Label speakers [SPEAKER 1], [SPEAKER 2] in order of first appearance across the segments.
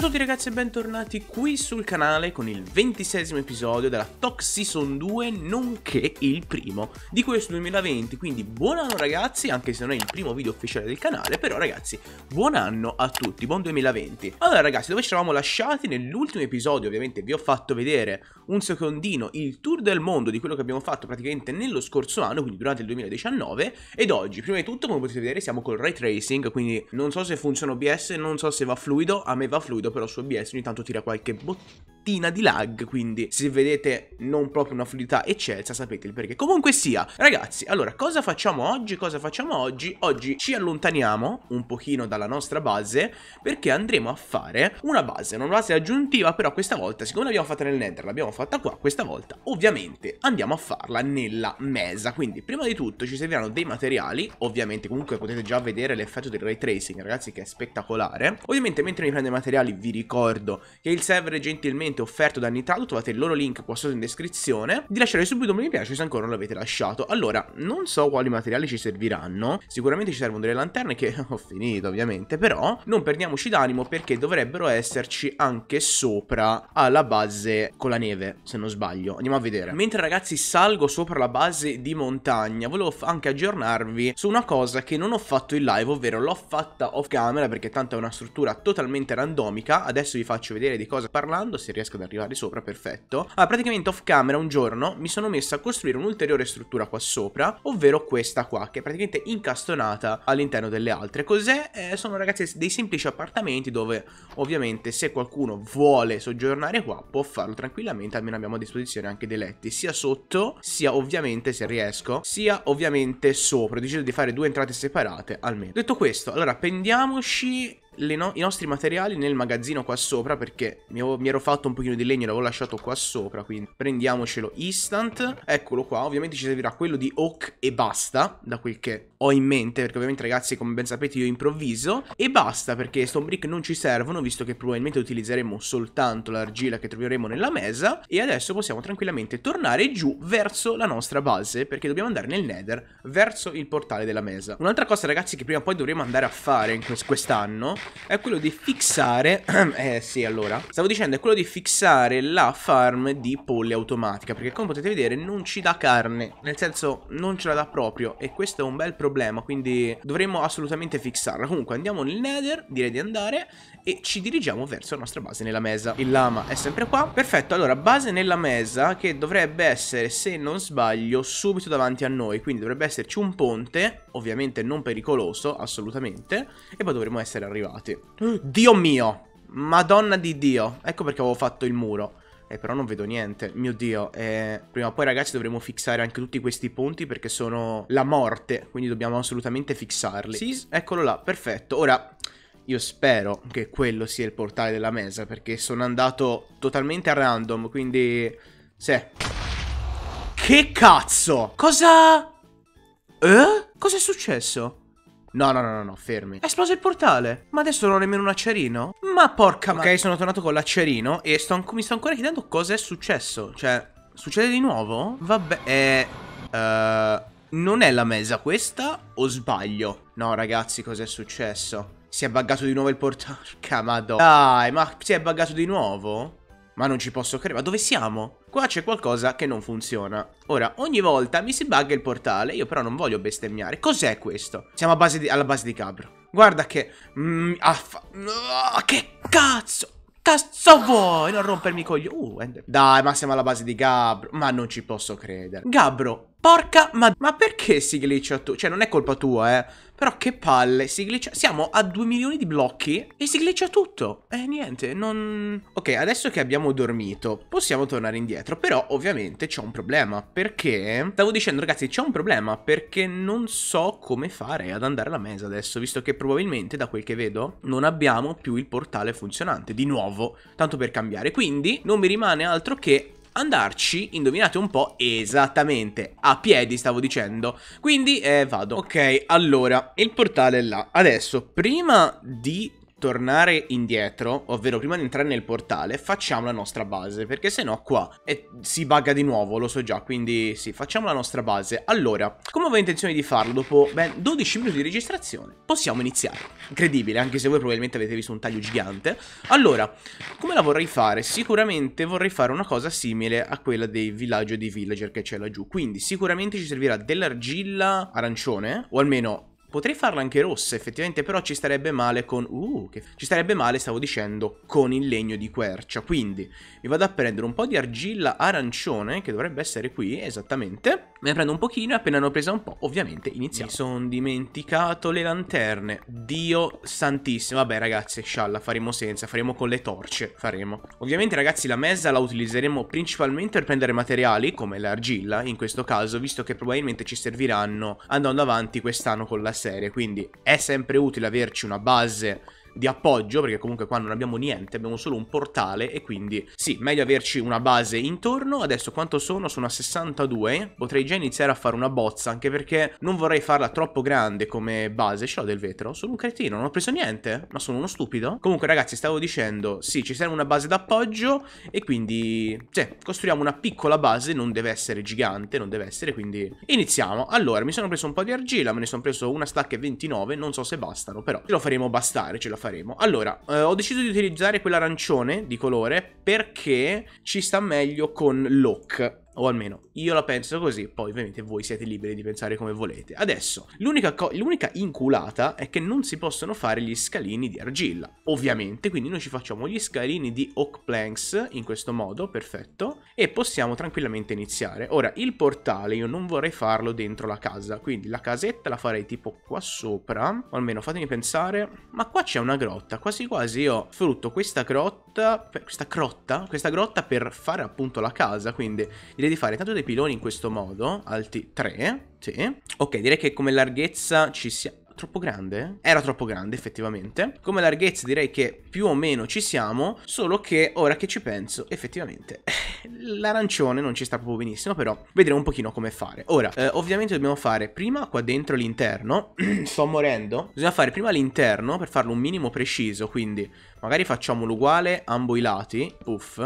[SPEAKER 1] Ciao a tutti ragazzi e bentornati qui sul canale con il ventisesimo episodio della Tox Season 2 nonché il primo di questo 2020 quindi buon anno ragazzi anche se non è il primo video ufficiale del canale però ragazzi buon anno a tutti buon 2020 Allora ragazzi dove ci eravamo lasciati nell'ultimo episodio ovviamente vi ho fatto vedere un secondino il tour del mondo di quello che abbiamo fatto praticamente nello scorso anno quindi durante il 2019 ed oggi prima di tutto come potete vedere siamo col ray tracing quindi non so se funziona OBS non so se va fluido a me va fluido però su OBS ogni tanto tira qualche bottino fettina di lag, quindi se vedete non proprio una fluidità eccelsa sapete il perché. Comunque sia, ragazzi, allora cosa facciamo oggi? Cosa facciamo oggi? Oggi ci allontaniamo un pochino dalla nostra base perché andremo a fare una base, una base aggiuntiva, però questa volta, siccome l'abbiamo fatta nel Nether, l'abbiamo fatta qua, questa volta ovviamente andiamo a farla nella mesa, quindi prima di tutto ci serviranno dei materiali, ovviamente comunque potete già vedere l'effetto del ray tracing, ragazzi, che è spettacolare. Ovviamente mentre mi prendo i materiali vi ricordo che il server gentilmente gratuitamente offerto da Nitrado, trovate il loro link qua sotto in descrizione, di lasciare subito un mi piace se ancora non l'avete lasciato. Allora, non so quali materiali ci serviranno, sicuramente ci servono delle lanterne che ho finito ovviamente, però non perdiamoci d'animo perché dovrebbero esserci anche sopra alla base con la neve, se non sbaglio. Andiamo a vedere. Mentre ragazzi salgo sopra la base di montagna, volevo anche aggiornarvi su una cosa che non ho fatto in live, ovvero l'ho fatta off camera perché tanto è una struttura totalmente randomica, adesso vi faccio vedere di cosa parlando, se riesco riesco ad arrivare sopra, perfetto. Allora, ah, praticamente off camera un giorno mi sono messo a costruire un'ulteriore struttura qua sopra, ovvero questa qua, che è praticamente incastonata all'interno delle altre. Cos'è? Eh, sono ragazzi dei semplici appartamenti dove ovviamente se qualcuno vuole soggiornare qua può farlo tranquillamente, almeno abbiamo a disposizione anche dei letti, sia sotto, sia ovviamente se riesco, sia ovviamente sopra. Ho deciso di fare due entrate separate almeno. Detto questo, allora prendiamoci no i nostri materiali nel magazzino qua sopra perché mi, avevo, mi ero fatto un pochino di legno e l'avevo lasciato qua sopra, quindi prendiamocelo instant. Eccolo qua, ovviamente ci servirà quello di oak e basta, da quel che ho in mente, perché ovviamente ragazzi come ben sapete io improvviso, e basta perché stone brick non ci servono, visto che probabilmente utilizzeremo soltanto l'argilla che troveremo nella mesa, e adesso possiamo tranquillamente tornare giù verso la nostra base, perché dobbiamo andare nel nether, verso il portale della mesa. Un'altra cosa ragazzi che prima o poi dovremo andare a fare in quest'anno, è quello di fissare, eh sì allora, stavo dicendo è quello di fissare la farm di polle automatica, perché come potete vedere non ci dà carne, nel senso non ce la dà proprio, e questo è un bel problema problema, quindi dovremmo assolutamente fixarla. Comunque andiamo nel nether, direi di andare, e ci dirigiamo verso la nostra base nella mesa. Il lama è sempre qua. Perfetto, allora, base nella mesa che dovrebbe essere, se non sbaglio, subito davanti a noi. Quindi dovrebbe esserci un ponte, ovviamente non pericoloso, assolutamente, e poi dovremmo essere arrivati. Dio mio! Madonna di Dio, ecco perché avevo fatto il muro eh, però non vedo niente. Mio Dio, eh, prima o poi ragazzi dovremo fissare anche tutti questi ponti perché sono la morte, quindi dobbiamo assolutamente fissarli. Sì, eccolo là, perfetto. Ora... Io spero che quello sia il portale della mesa perché sono andato totalmente a random, quindi... Sì. Che cazzo? Cosa... Eh? Cosa è successo? No, no, no, no, no, fermi. È esploso il portale. Ma adesso non ho nemmeno un accerino? Ma porca ma... Ok, sono tornato con l'accerino e sto mi sto ancora chiedendo cosa è successo. Cioè, succede di nuovo? Vabbè, eh... Uh, non è la mesa questa o sbaglio? No, ragazzi, cos'è successo? Si è buggato di nuovo il portale. Porca madonna. Dai, ma si è buggato di nuovo? Ma non ci posso credere, ma dove siamo? Qua c'è qualcosa che non funziona. Ora, ogni volta mi si bugga il portale, io però non voglio bestemmiare. Cos'è questo? Siamo base di, alla base di Cabro. Guarda che... Mm, affa... Oh, che cazzo! Cazzo vuoi? Non rompermi i coglioni. Uh, eh, Dai, ma siamo alla base di Gabro. Ma non ci posso credere. Gabro, Porca ma... Ma perché si glitcha tu? Cioè non è colpa tua eh Però che palle Si glitcha Siamo a 2 milioni di blocchi E si glitcha tutto Eh niente Non... Ok adesso che abbiamo dormito Possiamo tornare indietro Però ovviamente c'è un problema Perché Stavo dicendo ragazzi c'è un problema Perché non so come fare ad andare alla mesa adesso Visto che probabilmente da quel che vedo Non abbiamo più il portale funzionante Di nuovo Tanto per cambiare Quindi non mi rimane altro che andarci, indovinate un po', esattamente a piedi stavo dicendo. Quindi eh, vado. Ok, allora, il portale è là. Adesso, prima di tornare indietro, ovvero prima di entrare nel portale, facciamo la nostra base, perché se no qua è, eh, si bugga di nuovo, lo so già, quindi sì, facciamo la nostra base. Allora, come avevo intenzione di farlo dopo ben 12 minuti di registrazione, possiamo iniziare. Incredibile, anche se voi probabilmente avete visto un taglio gigante. Allora, come la vorrei fare? Sicuramente vorrei fare una cosa simile a quella del villaggio di villager che c'è laggiù, quindi sicuramente ci servirà dell'argilla arancione, o almeno Potrei farla anche rossa effettivamente, però ci starebbe male con... Uh, che... ci starebbe male, stavo dicendo, con il legno di quercia. Quindi mi vado a prendere un po' di argilla arancione, che dovrebbe essere qui, esattamente. Me ne prendo un pochino e appena ne ho presa un po', ovviamente, iniziamo. Mi sono dimenticato le lanterne. Dio santissimo. Vabbè ragazzi, scialla, faremo senza, faremo con le torce, faremo. Ovviamente ragazzi la mezza la utilizzeremo principalmente per prendere materiali, come l'argilla in questo caso, visto che probabilmente ci serviranno andando avanti quest'anno con la serie, quindi è sempre utile averci una base di appoggio, perché comunque qua non abbiamo niente, abbiamo solo un portale e quindi sì, meglio averci una base intorno. Adesso quanto sono? Sono a 62, potrei già iniziare a fare una bozza, anche perché non vorrei farla troppo grande come base. Ce l'ho del vetro? Sono un cretino, non ho preso niente, ma sono uno stupido. Comunque ragazzi, stavo dicendo, sì, ci serve una base d'appoggio e quindi, sì, costruiamo una piccola base, non deve essere gigante, non deve essere, quindi iniziamo. Allora, mi sono preso un po' di argilla, me ne sono preso una stacca e 29, non so se bastano, però ce lo faremo bastare, ce la faremo. Allora, eh, ho deciso di utilizzare quell'arancione di colore perché ci sta meglio con l'oc o almeno io la penso così, poi ovviamente voi siete liberi di pensare come volete. Adesso, l'unica, co- l'unica inculata è che non si possono fare gli scalini di argilla, ovviamente, quindi noi ci facciamo gli scalini di oak planks in questo modo, perfetto, e possiamo tranquillamente iniziare. Ora, il portale io non vorrei farlo dentro la casa, quindi la casetta la farei tipo qua sopra, o almeno fatemi pensare, ma qua c'è una grotta, quasi quasi io frutto questa grotta, questa crotta, questa grotta per fare appunto la casa, quindi direi direi di fare tanto dei piloni in questo modo, alti 3, sì. Ok, direi che come larghezza ci sia... troppo grande? Era troppo grande effettivamente. Come larghezza direi che più o meno ci siamo, solo che ora che ci penso effettivamente l'arancione non ci sta proprio benissimo, però vedremo un pochino come fare. Ora, eh, ovviamente dobbiamo fare prima qua dentro l'interno, sto morendo, bisogna fare prima l'interno per farlo un minimo preciso, quindi magari facciamolo uguale a ambo i lati, uff,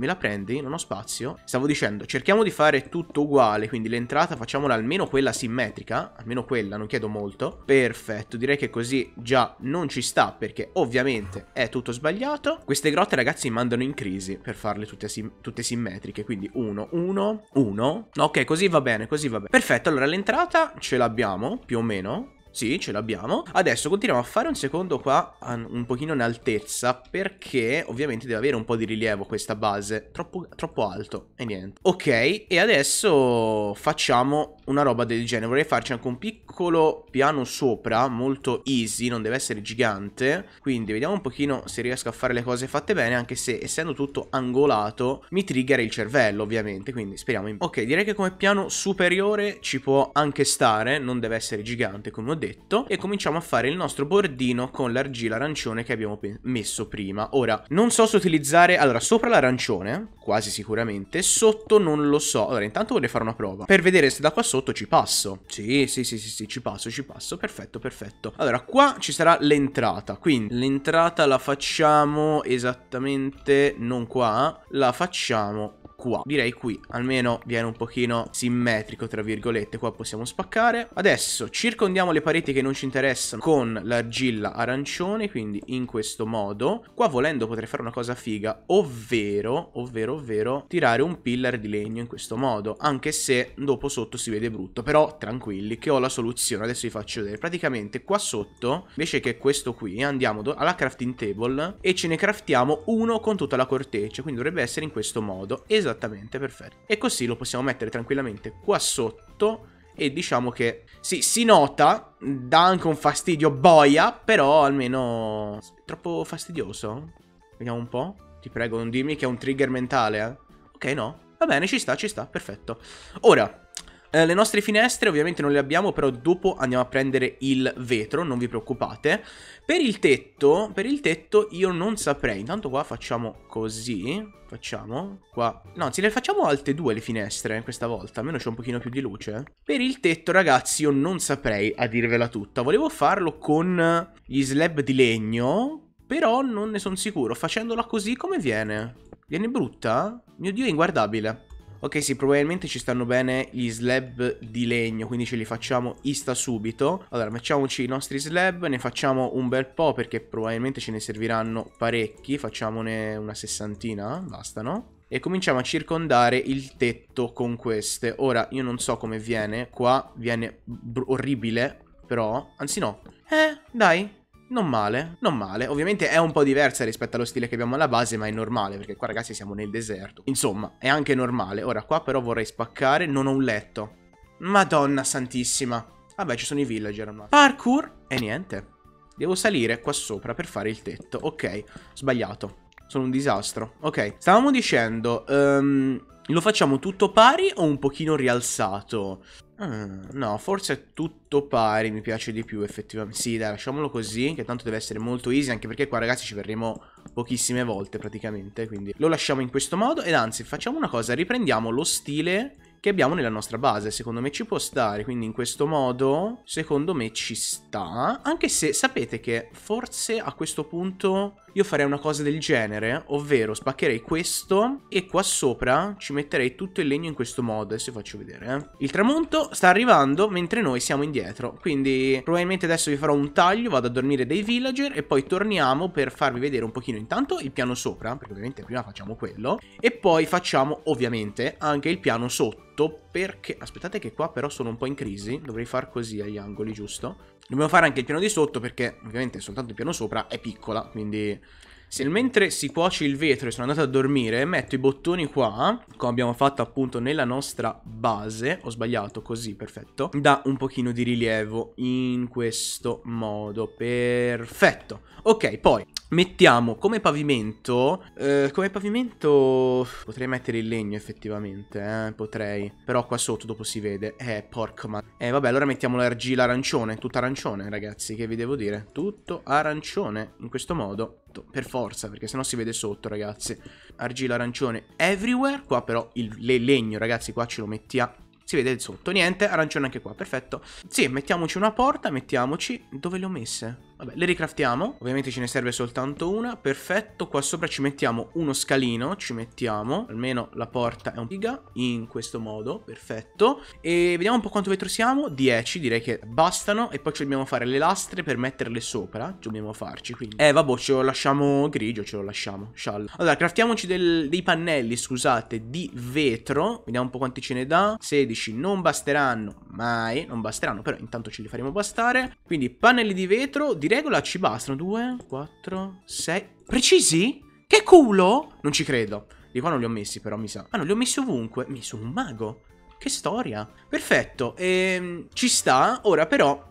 [SPEAKER 1] Me la prendi? Non ho spazio. Stavo dicendo, cerchiamo di fare tutto uguale, quindi l'entrata facciamola almeno quella simmetrica, almeno quella, non chiedo molto. Perfetto, direi che così già non ci sta perché ovviamente è tutto sbagliato. Queste grotte ragazzi mi mandano in crisi per farle tutte, sim tutte simmetriche, quindi uno, uno, uno. Ok, così va bene, così va bene. Perfetto, allora l'entrata ce l'abbiamo più o meno. Sì, ce l'abbiamo. Adesso continuiamo a fare un secondo qua un pochino in altezza perché ovviamente deve avere un po' di rilievo questa base. Troppo, troppo alto e niente. Ok, e adesso facciamo una roba del genere. Vorrei farci anche un piccolo piano sopra, molto easy, non deve essere gigante. Quindi vediamo un pochino se riesco a fare le cose fatte bene, anche se essendo tutto angolato mi trigger il cervello ovviamente, quindi speriamo. In... Ok, direi che come piano superiore ci può anche stare, non deve essere gigante come ho detto e cominciamo a fare il nostro bordino con l'argilla arancione che abbiamo messo prima. Ora, non so se utilizzare... Allora, sopra l'arancione, quasi sicuramente, sotto non lo so. Allora, intanto vorrei fare una prova per vedere se da qua sotto ci passo. Sì, sì, sì, sì, sì, ci passo, ci passo. Perfetto, perfetto. Allora, qua ci sarà l'entrata, quindi l'entrata la facciamo esattamente non qua, la facciamo qua Direi qui almeno viene un pochino simmetrico tra virgolette Qua possiamo spaccare Adesso circondiamo le pareti che non ci interessano con l'argilla arancione Quindi in questo modo Qua volendo potrei fare una cosa figa Ovvero, ovvero, ovvero tirare un pillar di legno in questo modo Anche se dopo sotto si vede brutto Però tranquilli che ho la soluzione Adesso vi faccio vedere Praticamente qua sotto invece che questo qui Andiamo alla crafting table E ce ne craftiamo uno con tutta la corteccia Quindi dovrebbe essere in questo modo Esatto esattamente, perfetto. E così lo possiamo mettere tranquillamente qua sotto e diciamo che sì, si nota, dà anche un fastidio boia, però almeno è troppo fastidioso. Vediamo un po'. Ti prego, non dimmi che è un trigger mentale, eh. Ok, no. Va bene, ci sta, ci sta, perfetto. Ora, eh, le nostre finestre ovviamente non le abbiamo, però dopo andiamo a prendere il vetro, non vi preoccupate. Per il tetto, per il tetto io non saprei. Intanto qua facciamo così, facciamo qua. No, anzi le facciamo alte due le finestre eh, questa volta, almeno c'è un pochino più di luce. Eh. Per il tetto ragazzi io non saprei a dirvela tutta. Volevo farlo con gli slab di legno, però non ne sono sicuro. Facendola così come viene? Viene brutta? Mio dio è inguardabile. Ok sì probabilmente ci stanno bene gli slab di legno Quindi ce li facciamo ista subito Allora facciamoci i nostri slab Ne facciamo un bel po' perché probabilmente ce ne serviranno parecchi Facciamone una sessantina Bastano e cominciamo a circondare il tetto con queste. Ora, io non so come viene, qua viene orribile, però... Anzi no. Eh, dai, non male, non male. Ovviamente è un po' diversa rispetto allo stile che abbiamo alla base, ma è normale, perché qua ragazzi siamo nel deserto. Insomma, è anche normale. Ora, qua però vorrei spaccare, non ho un letto. Madonna santissima. Vabbè, ci sono i villager. Ma... Parkour? E niente. Devo salire qua sopra per fare il tetto. Ok, sbagliato. Sono un disastro. Ok, stavamo dicendo... Um, lo facciamo tutto pari o un pochino rialzato? Mm, no, forse è tutto pari, mi piace di più effettivamente. Sì, dai, lasciamolo così, che tanto deve essere molto easy, anche perché qua ragazzi ci verremo pochissime volte praticamente, quindi lo lasciamo in questo modo. Ed anzi, facciamo una cosa, riprendiamo lo stile che abbiamo nella nostra base. Secondo me ci può stare, quindi in questo modo secondo me ci sta. Anche se sapete che forse a questo punto io farei una cosa del genere, ovvero spaccherei questo e qua sopra ci metterei tutto il legno in questo modo, adesso vi faccio vedere. Eh. Il tramonto sta arrivando mentre noi siamo indietro, quindi probabilmente adesso vi farò un taglio, vado a dormire dei villager e poi torniamo per farvi vedere un pochino intanto il piano sopra, perché ovviamente prima facciamo quello, e poi facciamo ovviamente anche il piano sotto fatto perché... Aspettate che qua però sono un po' in crisi, dovrei far così agli angoli, giusto? Dobbiamo fare anche il piano di sotto perché ovviamente soltanto il piano sopra è piccola, quindi... Se mentre si cuoce il vetro e sono andato a dormire, metto i bottoni qua, come abbiamo fatto appunto nella nostra base, ho sbagliato così, perfetto, Da un pochino di rilievo in questo modo, perfetto. Ok, poi Mettiamo come pavimento, eh, come pavimento potrei mettere il legno effettivamente, eh? potrei, però qua sotto dopo si vede, eh porco ma... Eh vabbè allora mettiamo l'argilla arancione, tutto arancione ragazzi, che vi devo dire, tutto arancione, in questo modo, per forza, perché sennò si vede sotto ragazzi, argilla arancione everywhere, qua però il le legno ragazzi qua ce lo mettiamo, si vede sotto, niente, arancione anche qua, perfetto. Sì, mettiamoci una porta, mettiamoci... Dove le ho messe? Vabbè, le ricraftiamo. Ovviamente ce ne serve soltanto una. Perfetto. Qua sopra ci mettiamo uno scalino. Ci mettiamo. Almeno la porta è un piga. In questo modo. Perfetto. E vediamo un po' quanto vetro siamo. 10. Direi che bastano. E poi ci dobbiamo fare le lastre per metterle sopra. Ci dobbiamo farci, quindi. Eh, vabbè, ce lo lasciamo grigio. Ce lo lasciamo. Shall. Allora, craftiamoci del, dei pannelli, scusate, di vetro. Vediamo un po' quanti ce ne dà. 16. Non basteranno mai, non basteranno, però intanto ce li faremo bastare. Quindi pannelli di vetro, di regola ci bastano 2, 4, 6, precisi? Che culo? Non ci credo. Di qua non li ho messi però, mi sa. Ah, non li ho messi ovunque. Mi sono un mago. Che storia. Perfetto, ehm, ci sta. Ora però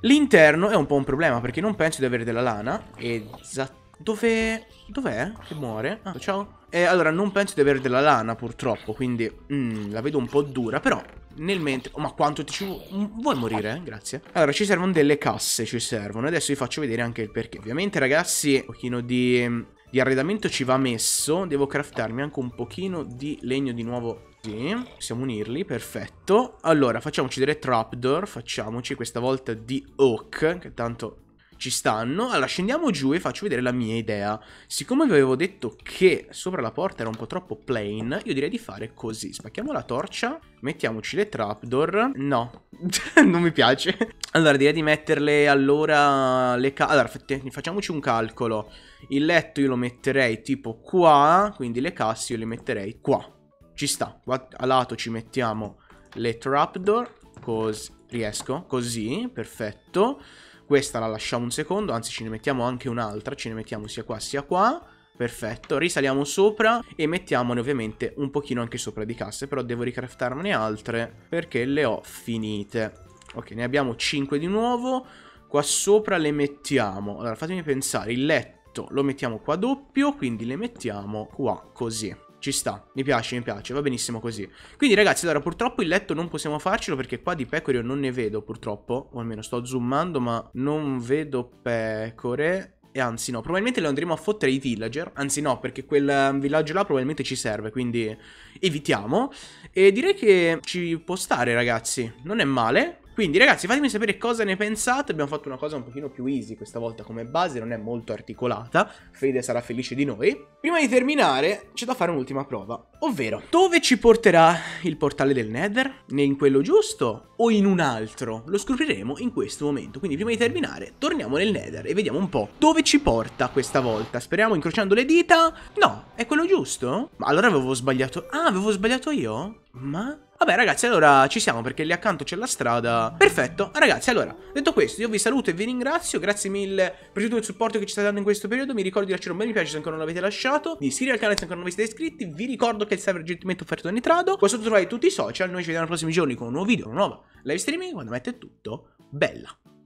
[SPEAKER 1] l'interno è un po' un problema perché non penso di avere della lana. Esattamente. Dove... Dov'è? Che muore? Ah, ciao. Eh, allora, non penso di avere della lana, purtroppo, quindi... Mm, la vedo un po' dura, però nel mentre... Oh, ma quanto ti ci mm, Vuoi morire? Grazie. Allora, ci servono delle casse, ci servono. Adesso vi faccio vedere anche il perché. Ovviamente, ragazzi, un pochino di, mm, di arredamento ci va messo. Devo craftarmi anche un pochino di legno di nuovo sì, possiamo unirli, perfetto. Allora, facciamoci delle trapdoor, facciamoci questa volta di oak, che tanto ci stanno. Allora, scendiamo giù e faccio vedere la mia idea. Siccome vi avevo detto che sopra la porta era un po' troppo plain, io direi di fare così. Spacchiamo la torcia, mettiamoci le trapdoor. No, non mi piace. Allora, direi di metterle allora le... allora, facciamoci un calcolo. Il letto io lo metterei tipo qua, quindi le casse io le metterei qua. Ci sta. Qua a lato ci mettiamo le trapdoor, così. Riesco? Così, perfetto. Questa la lasciamo un secondo, anzi ce ne mettiamo anche un'altra, ce ne mettiamo sia qua sia qua. Perfetto, risaliamo sopra e mettiamone ovviamente un pochino anche sopra di casse, però devo ricraftarmene altre perché le ho finite. Ok, ne abbiamo 5 di nuovo, qua sopra le mettiamo, allora fatemi pensare, il letto lo mettiamo qua doppio, quindi le mettiamo qua così. Ci sta, mi piace, mi piace, va benissimo così. Quindi ragazzi, allora purtroppo il letto non possiamo farcelo perché qua di pecore io non ne vedo purtroppo, o almeno sto zoomando ma non vedo pecore. E anzi no, probabilmente le andremo a fottere i villager, anzi no, perché quel um, villaggio là probabilmente ci serve, quindi evitiamo. E direi che ci può stare ragazzi, non è male, quindi ragazzi fatemi sapere cosa ne pensate, abbiamo fatto una cosa un pochino più easy questa volta come base, non è molto articolata, Fede sarà felice di noi. Prima di terminare c'è da fare un'ultima prova, ovvero dove ci porterà il portale del Nether? Né in quello giusto o in un altro? Lo scopriremo in questo momento, quindi prima di terminare torniamo nel Nether e vediamo un po' dove ci porta questa volta, speriamo incrociando le dita, no, è quello giusto? Ma allora avevo sbagliato, ah avevo sbagliato io? Ma Vabbè ragazzi allora ci siamo perché lì accanto c'è la strada Perfetto Ragazzi allora detto questo io vi saluto e vi ringrazio Grazie mille per tutto il supporto che ci state dando in questo periodo Mi ricordo di lasciare un bel mi piace se ancora non l'avete lasciato Di iscrivervi al canale se ancora non vi siete iscritti Vi ricordo che il server è gentilmente offerto da Nitrado Qua sotto trovate tutti i social Noi ci vediamo nei prossimi giorni con un nuovo video, una nuova live streaming Quando mette tutto bella